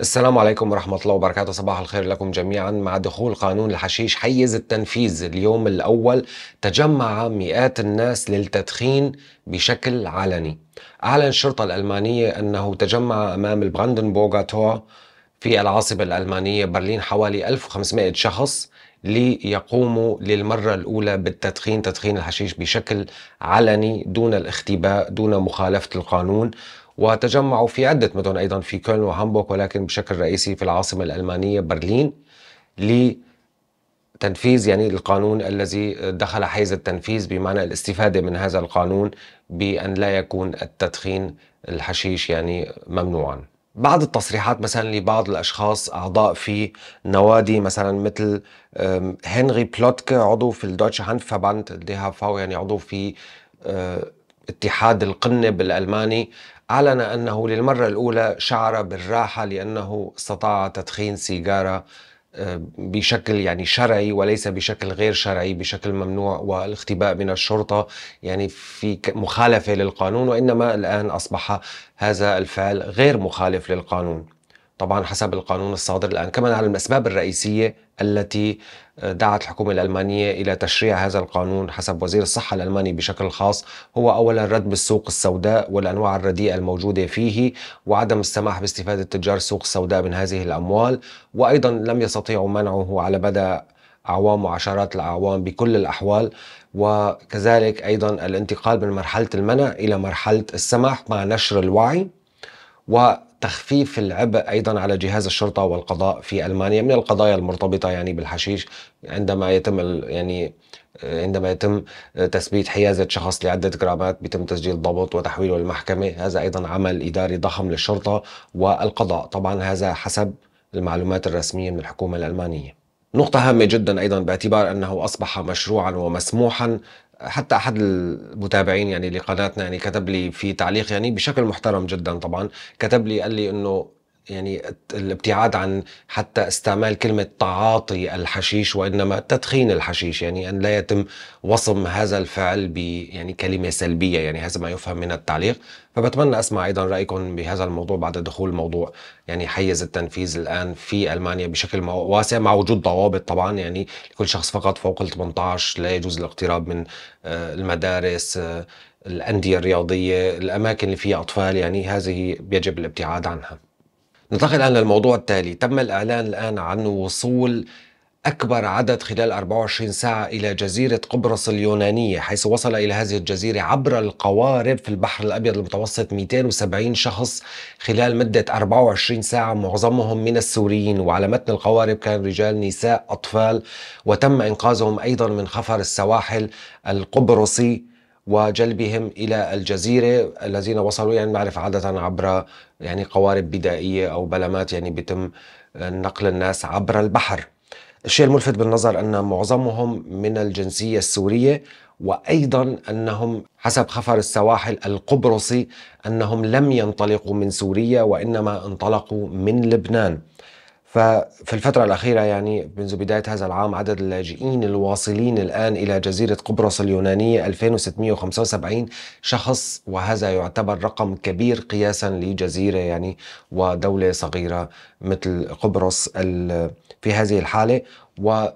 السلام عليكم ورحمة الله وبركاته صباح الخير لكم جميعا مع دخول قانون الحشيش حيز التنفيذ اليوم الأول تجمع مئات الناس للتدخين بشكل علني أعلن الشرطة الألمانية أنه تجمع أمام البراندنبورغا تور في العاصمة الألمانية برلين حوالي 1500 شخص ليقوموا للمرة الأولى بالتدخين تدخين الحشيش بشكل علني دون الاختباء دون مخالفة القانون وتجمعوا في عدة مدن أيضا في كولن وهامبورغ ولكن بشكل رئيسي في العاصمة الألمانية برلين لتنفيذ يعني القانون الذي دخل حيز التنفيذ بمعنى الاستفادة من هذا القانون بأن لا يكون التدخين الحشيش يعني ممنوعا بعض التصريحات مثلا لبعض الاشخاص اعضاء في نوادي مثلا مثل هنري بلوتك عضو في الدوتش هاند فباند دي هافاو يعني عضو في آه، اتحاد القنب الالماني أعلن أنه للمرة الأولى شعر بالراحة لأنه استطاع تدخين سيجارة آه، بشكل يعني شرعي وليس بشكل غير شرعي بشكل ممنوع والاختباء من الشرطة يعني في مخالفة للقانون وإنما الآن أصبح هذا الفعل غير مخالف للقانون طبعا حسب القانون الصادر الآن كما نعلم الأسباب الرئيسية التي دعت الحكومة الألمانية إلى تشريع هذا القانون حسب وزير الصحة الألماني بشكل خاص هو أولا رد السوق السوداء والأنواع الرديئة الموجودة فيه وعدم السماح باستفادة تجار السوق السوداء من هذه الأموال وأيضا لم يستطيعوا منعه على مدى أعوام وعشرات الأعوام بكل الأحوال وكذلك أيضا الانتقال من مرحلة المنع إلى مرحلة السماح مع نشر الوعي وتخفيف العبء ايضا على جهاز الشرطه والقضاء في المانيا من القضايا المرتبطه يعني بالحشيش عندما يتم يعني آه، عندما يتم آه، تثبيت حيازة شخص لعدة جرامات بيتم تسجيل ضبط وتحويله للمحكمة هذا أيضا عمل إداري ضخم للشرطة والقضاء طبعا هذا حسب المعلومات الرسمية من الحكومة الألمانية نقطة هامة جدا أيضا باعتبار أنه أصبح مشروعا ومسموحا حتى احد المتابعين يعني لقناتنا يعني كتب لي في تعليق يعني بشكل محترم جدا طبعا كتب لي قال لي انه يعني الابتعاد عن حتى استعمال كلمة تعاطي الحشيش وإنما تدخين الحشيش يعني أن لا يتم وصم هذا الفعل ب يعني كلمة سلبية يعني هذا ما يفهم من التعليق فبتمنى أسمع أيضا رأيكم بهذا الموضوع بعد دخول موضوع يعني حيز التنفيذ الآن في ألمانيا بشكل واسع مع وجود ضوابط طبعا يعني لكل شخص فقط فوق ال 18 لا يجوز الاقتراب من آه، المدارس آه، الأندية الرياضية الأماكن اللي فيها أطفال يعني هذه يجب الابتعاد عنها ننتقل الآن للموضوع التالي تم الإعلان الآن عن وصول أكبر عدد خلال 24 ساعة إلى جزيرة قبرص اليونانية حيث وصل إلى هذه الجزيرة عبر القوارب في البحر الأبيض المتوسط 270 شخص خلال مدة 24 ساعة معظمهم من السوريين وعلى متن القوارب كان رجال نساء أطفال وتم إنقاذهم أيضا من خفر السواحل القبرصي وجلبهم الى الجزيره الذين وصلوا يعني المعرفه عاده عبر يعني قوارب بدائيه او بلمات يعني بيتم نقل الناس عبر البحر. الشيء الملفت بالنظر ان معظمهم من الجنسيه السوريه وايضا انهم حسب خفر السواحل القبرصي انهم لم ينطلقوا من سوريا وانما انطلقوا من لبنان. ففي الفترة الأخيرة يعني منذ بداية هذا العام عدد اللاجئين الواصلين الآن إلى جزيرة قبرص اليونانية 2675 شخص وهذا يعتبر رقم كبير قياسا لجزيرة يعني ودولة صغيرة مثل قبرص في هذه الحالة و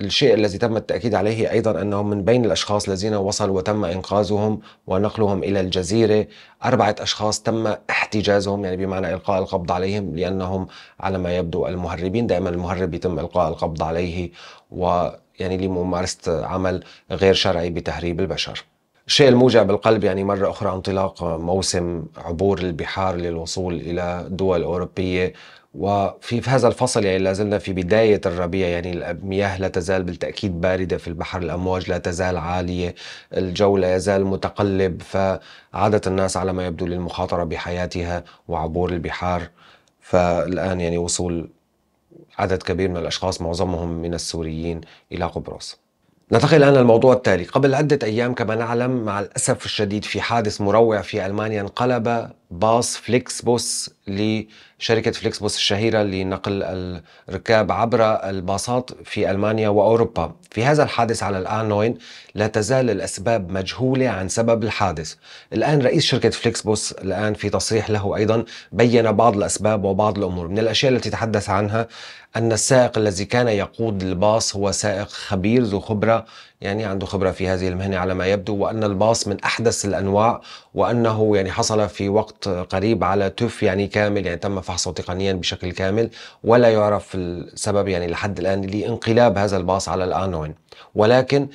الشيء الذي تم التأكيد عليه أيضا أنهم من بين الأشخاص الذين وصلوا وتم إنقاذهم ونقلهم إلى الجزيرة أربعة أشخاص تم احتجازهم يعني بمعنى إلقاء القبض عليهم لأنهم على ما يبدو المهربين دائما المهرب يتم إلقاء القبض عليه ويعني لممارسة عمل غير شرعي بتهريب البشر الشيء الموجع بالقلب يعني مرة أخرى انطلاق موسم عبور البحار للوصول إلى دول أوروبية وفي هذا الفصل يعني لازلنا في بداية الربيع يعني المياه لا تزال بالتأكيد باردة في البحر الأمواج لا تزال عالية الجو لا يزال متقلب فعادت الناس على ما يبدو للمخاطرة بحياتها وعبور البحار فالآن يعني وصول عدد كبير من الأشخاص معظمهم من السوريين إلى قبرص ننتقل الآن للموضوع التالي قبل عدة أيام كما نعلم مع الأسف الشديد في حادث مروع في ألمانيا انقلب باص فليكس بوس لشركة فليكس بوس الشهيرة لنقل الركاب عبر الباصات في ألمانيا وأوروبا في هذا الحادث على الآنوين لا تزال الأسباب مجهولة عن سبب الحادث الآن رئيس شركة فليكس بوس الآن في تصريح له أيضا بين بعض الأسباب وبعض الأمور من الأشياء التي تحدث عنها أن السائق الذي كان يقود الباص هو سائق خبير ذو خبرة يعني عنده خبرة في هذه المهنة على ما يبدو وأن الباص من أحدث الأنواع وأنه يعني حصل في وقت وقت قريب على تف يعني كامل يعني تم فحصه تقنيا بشكل كامل ولا يعرف السبب يعني لحد الآن لانقلاب هذا الباص على الأنوين ولكن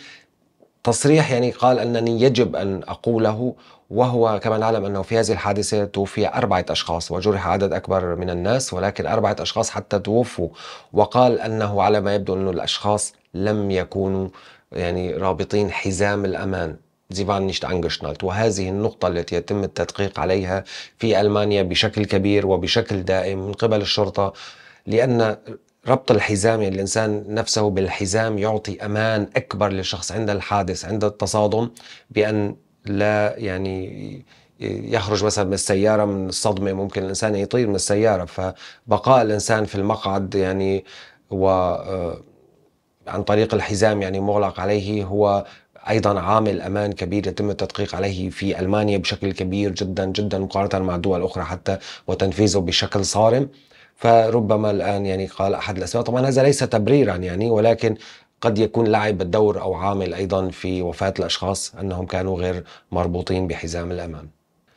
تصريح يعني قال أنني يجب أن أقوله وهو كما نعلم أنه في هذه الحادثة توفي أربعة أشخاص وجرح عدد أكبر من الناس ولكن أربعة أشخاص حتى توفوا وقال أنه على ما يبدو أنه الأشخاص لم يكونوا يعني رابطين حزام الأمان زيفان نيشت أنجشنالت وهذه النقطة التي يتم التدقيق عليها في ألمانيا بشكل كبير وبشكل دائم من قبل الشرطة لأن ربط الحزام يعني الإنسان نفسه بالحزام يعطي أمان أكبر للشخص عند الحادث عند التصادم بأن لا يعني يخرج مثلا من السيارة من الصدمة ممكن الإنسان يطير من السيارة فبقاء الإنسان في المقعد يعني و آه، عن طريق الحزام يعني مغلق عليه هو ايضا عامل امان كبير يتم التدقيق عليه في المانيا بشكل كبير جدا جدا مقارنه مع دول اخرى حتى وتنفيذه بشكل صارم فربما الان يعني قال احد الاسماء طبعا هذا ليس تبريرا يعني ولكن قد يكون لعب الدور او عامل ايضا في وفاه الاشخاص انهم كانوا غير مربوطين بحزام الامان.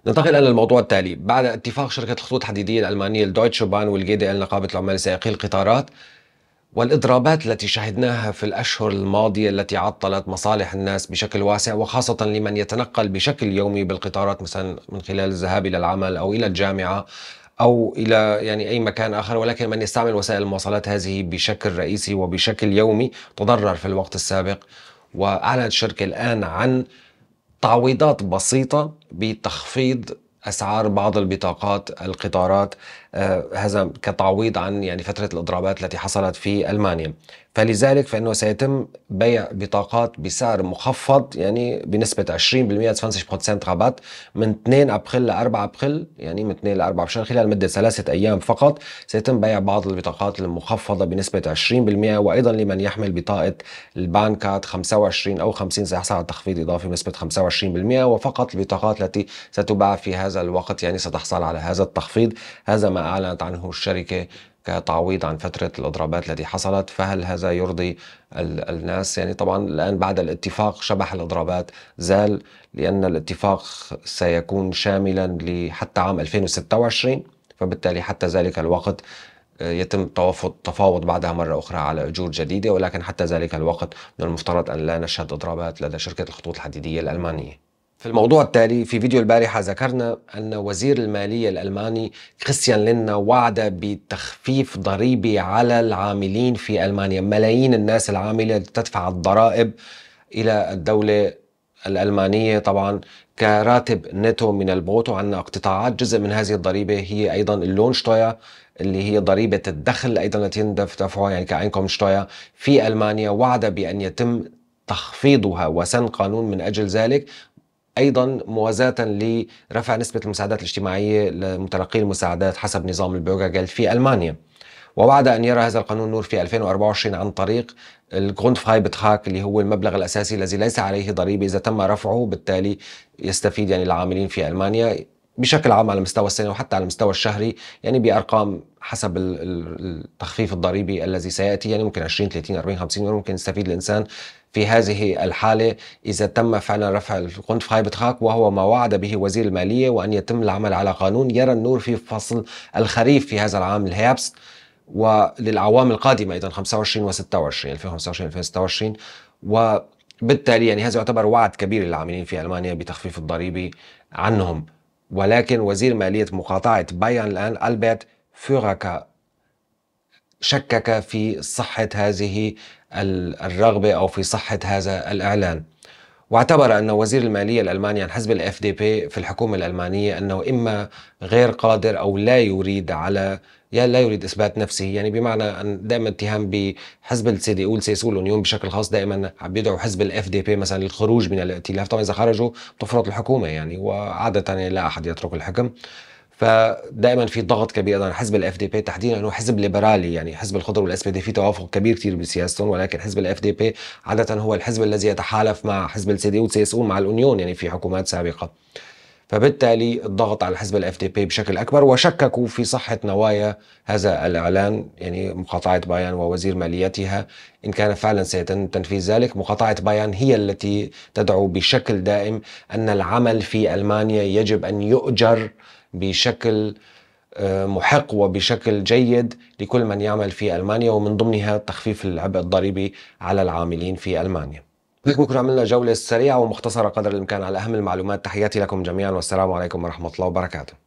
ننتقل الى الموضوع التالي، بعد اتفاق شركه الخطوط الحديديه الالمانيه الدويتشه بان والجي دي ال نقابه العمال السائقي القطارات والاضرابات التي شهدناها في الاشهر الماضيه التي عطلت مصالح الناس بشكل واسع وخاصه لمن يتنقل بشكل يومي بالقطارات مثلا من خلال الذهاب الى العمل او الى الجامعه او الى يعني اي مكان اخر ولكن من يستعمل وسائل المواصلات هذه بشكل رئيسي وبشكل يومي تضرر في الوقت السابق واعلنت الشركه الان عن تعويضات بسيطه بتخفيض اسعار بعض البطاقات القطارات آه، هذا كتعويض عن يعني فترة الإضرابات التي حصلت في ألمانيا فلذلك فإنه سيتم بيع بطاقات بسعر مخفض يعني بنسبة 20% رابط من 2 أبريل ل 4 أبريل يعني من 2 ل 4 أبريل خلال مدة ثلاثة أيام فقط سيتم بيع بعض البطاقات المخفضة بنسبة 20% وأيضا لمن يحمل بطاقة البانكات 25 أو 50 سيحصل على تخفيض إضافي بنسبة 25% وفقط البطاقات التي ستباع في هذا الوقت يعني ستحصل على هذا التخفيض هذا ما أعلنت عنه الشركة كتعويض عن فترة الإضرابات التي حصلت فهل هذا يرضي الناس يعني طبعا الآن بعد الاتفاق شبح الإضرابات زال لأن الاتفاق سيكون شاملا لحتى عام 2026 فبالتالي حتى ذلك الوقت آه، يتم التفاوض بعدها مرة أخرى على أجور جديدة ولكن حتى ذلك الوقت من المفترض أن لا نشهد إضرابات لدى شركة الخطوط الحديدية الألمانية في الموضوع التالي في فيديو البارحة ذكرنا أن وزير المالية الألماني كريستيان لينا وعد بتخفيف ضريبي على العاملين في ألمانيا ملايين الناس العاملة تدفع الضرائب إلى الدولة الألمانية طبعا كراتب نتو من البوت وعندنا اقتطاعات جزء من هذه الضريبة هي أيضا اللون شتويا اللي هي ضريبة الدخل أيضا التي تدفعها يعني كأينكم شتويا في ألمانيا وعد بأن يتم تخفيضها وسن قانون من أجل ذلك ايضا موازاه لرفع نسبه المساعدات الاجتماعيه لمتلقي المساعدات حسب نظام البرجاجيلد في المانيا. وبعد ان يرى هذا القانون نور في 2024 عن طريق بتراك اللي هو المبلغ الاساسي الذي ليس عليه ضريبه اذا تم رفعه بالتالي يستفيد يعني العاملين في المانيا بشكل عام على مستوى السنه وحتى على المستوى الشهري يعني بارقام حسب التخفيف الضريبي الذي سياتي يعني ممكن 20 30 40 50 يورو ممكن يستفيد الانسان في هذه الحاله اذا تم فعلا رفع القنت في بتخاك وهو ما وعد به وزير الماليه وان يتم العمل على قانون يرى النور في فصل الخريف في هذا العام الهابس وللعوام القادمه ايضا 25 و 26 2025 2026 وبالتالي يعني هذا يعتبر وعد كبير للعاملين في المانيا بتخفيف الضريبة عنهم ولكن وزير ماليه مقاطعه بايرن الان البرت فرك شكك في صحة هذه الرغبة أو في صحة هذا الإعلان واعتبر أن وزير المالية الألماني عن حزب الاف دي بي في الحكومة الألمانية أنه إما غير قادر أو لا يريد على يا لا يريد اثبات نفسه يعني بمعنى ان دائما اتهام بحزب السي دي او السيسو واليوم بشكل خاص دائما عم بيدعوا حزب الاف دي بي مثلا للخروج من الائتلاف طبعا اذا خرجوا تفرط الحكومه يعني وعاده لا احد يترك الحكم فدائما في ضغط كبير على حزب الاف دي بي تحديدا هو حزب ليبرالي يعني حزب الخضر والاس بي دي في توافق كبير كثير بسياستهم ولكن حزب الاف دي بي عاده هو الحزب الذي يتحالف مع حزب السي دي يو مع الأونيون يعني في حكومات سابقه فبالتالي الضغط على حزب الاف دي بي بشكل اكبر وشككوا في صحه نوايا هذا الاعلان يعني مقاطعه بايان ووزير ماليتها ان كان فعلا سيتم تنفيذ ذلك مقاطعه بايان هي التي تدعو بشكل دائم ان العمل في المانيا يجب ان يؤجر بشكل آه، محق وبشكل جيد لكل من يعمل في المانيا ومن ضمنها تخفيف العبء الضريبي على العاملين في المانيا هيك بكره عملنا جولة سريعة ومختصرة قدر الإمكان على أهم المعلومات تحياتي لكم جميعا والسلام عليكم ورحمة الله وبركاته